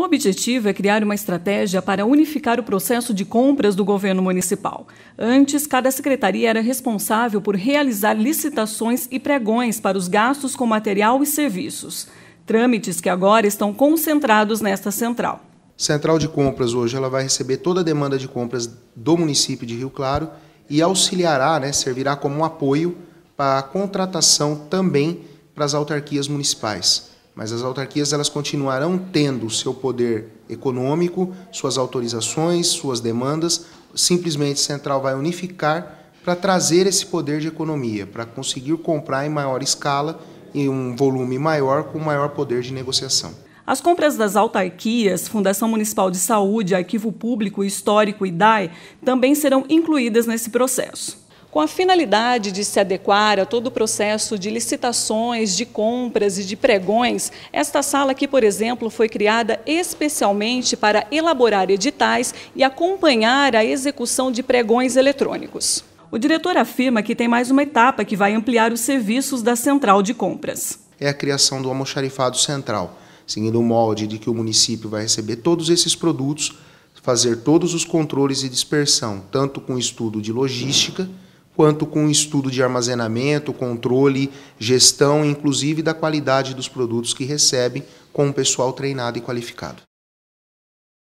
O objetivo é criar uma estratégia para unificar o processo de compras do governo municipal. Antes, cada secretaria era responsável por realizar licitações e pregões para os gastos com material e serviços. Trâmites que agora estão concentrados nesta central. Central de compras hoje ela vai receber toda a demanda de compras do município de Rio Claro e auxiliará, né, servirá como um apoio para a contratação também para as autarquias municipais mas as autarquias elas continuarão tendo seu poder econômico, suas autorizações, suas demandas. Simplesmente central vai unificar para trazer esse poder de economia, para conseguir comprar em maior escala e um volume maior com maior poder de negociação. As compras das autarquias, Fundação Municipal de Saúde, Arquivo Público, Histórico e DAE também serão incluídas nesse processo com a finalidade de se adequar a todo o processo de licitações, de compras e de pregões, esta sala aqui, por exemplo, foi criada especialmente para elaborar editais e acompanhar a execução de pregões eletrônicos. O diretor afirma que tem mais uma etapa que vai ampliar os serviços da central de compras. É a criação do almoxarifado central, seguindo o molde de que o município vai receber todos esses produtos, fazer todos os controles e dispersão, tanto com estudo de logística quanto com o estudo de armazenamento, controle, gestão, inclusive da qualidade dos produtos que recebem com o pessoal treinado e qualificado.